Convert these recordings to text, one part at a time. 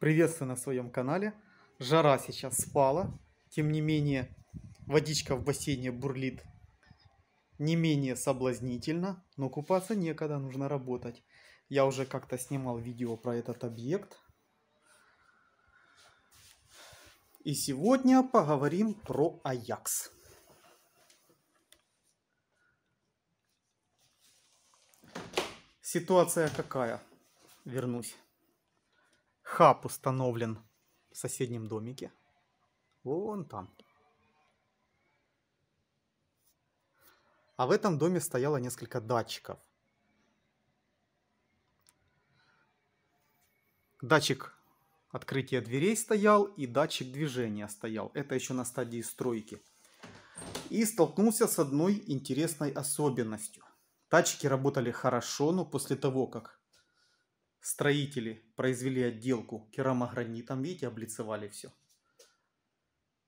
Приветствую на своем канале. Жара сейчас спала, тем не менее водичка в бассейне бурлит не менее соблазнительно, но купаться некогда, нужно работать. Я уже как-то снимал видео про этот объект. И сегодня поговорим про Аякс. Ситуация какая? Вернусь. Хаб установлен в соседнем домике. Вон там. А в этом доме стояло несколько датчиков. Датчик открытия дверей стоял и датчик движения стоял. Это еще на стадии стройки. И столкнулся с одной интересной особенностью. Датчики работали хорошо, но после того, как строители произвели отделку керамогранитом, видите, облицевали все.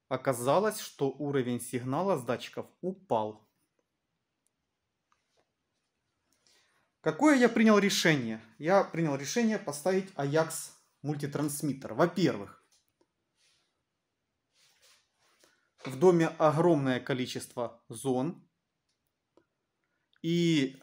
Оказалось, что уровень сигнала с датчиков упал. Какое я принял решение? Я принял решение поставить Ajax мультитрансмиттер. Во-первых, в доме огромное количество зон. И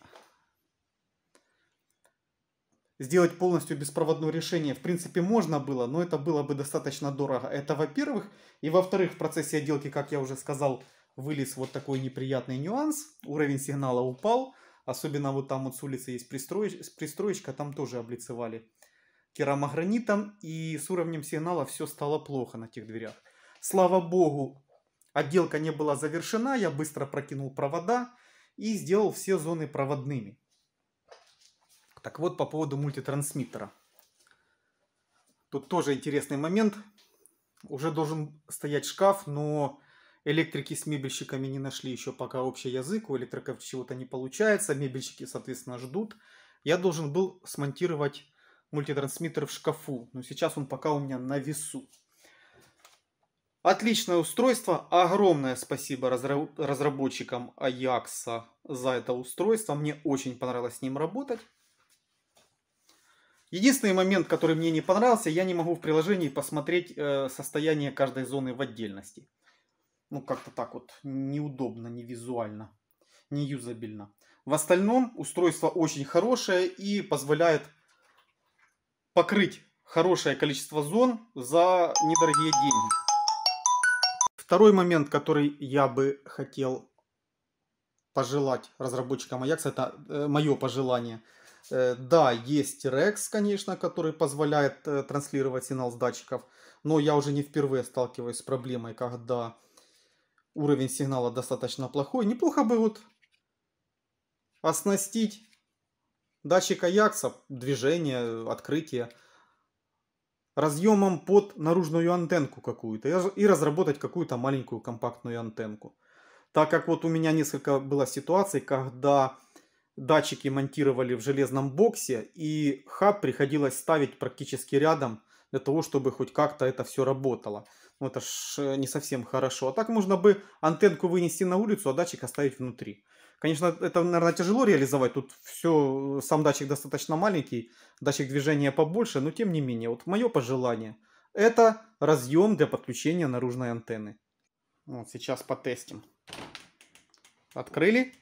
сделать полностью беспроводное решение в принципе можно было, но это было бы достаточно дорого. Это во-первых. И во-вторых, в процессе отделки, как я уже сказал, вылез вот такой неприятный нюанс. Уровень сигнала упал. Особенно вот там вот с улицы есть пристроеч... пристроечка, там тоже облицевали керамогранитом. И с уровнем сигнала все стало плохо на тех дверях. Слава богу, отделка не была завершена. Я быстро прокинул провода и сделал все зоны проводными. Так вот, по поводу мультитрансмиттера. Тут тоже интересный момент. Уже должен стоять шкаф, но электрики с мебельщиками не нашли еще пока общий язык. У электриков чего-то не получается. Мебельщики, соответственно, ждут. Я должен был смонтировать мультитрансмиттер в шкафу. Но сейчас он пока у меня на весу. Отличное устройство. Огромное спасибо разработчикам Аякса за это устройство. Мне очень понравилось с ним работать. Единственный момент, который мне не понравился, я не могу в приложении посмотреть э, состояние каждой зоны в отдельности. Ну, как-то так вот неудобно, не визуально, не юзабельно. В остальном устройство очень хорошее и позволяет покрыть хорошее количество зон за недорогие деньги. Второй момент, который я бы хотел пожелать разработчикам Ajax, это э, мое пожелание – Э, да, есть Rex, конечно, который позволяет э, транслировать сигнал с датчиков, но я уже не впервые сталкиваюсь с проблемой, когда уровень сигнала достаточно плохой. Неплохо бы вот оснастить датчик Аякса, движение, открытие, разъемом под наружную антенку какую-то и разработать какую-то маленькую компактную антенку. Так как вот у меня несколько было ситуаций, когда датчики монтировали в железном боксе, и хаб приходилось ставить практически рядом для того, чтобы хоть как-то это все работало. Ну, это ж э, не совсем хорошо. А так можно бы антенку вынести на улицу, а датчик оставить внутри. Конечно, это, наверное, тяжело реализовать. Тут все, э, сам датчик достаточно маленький, датчик движения побольше, но тем не менее, вот мое пожелание – это разъем для подключения наружной антенны. Вот сейчас потестим. Открыли.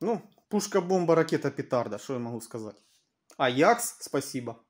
Ну, пушка-бомба, ракета-петарда, что я могу сказать. Аякс, спасибо.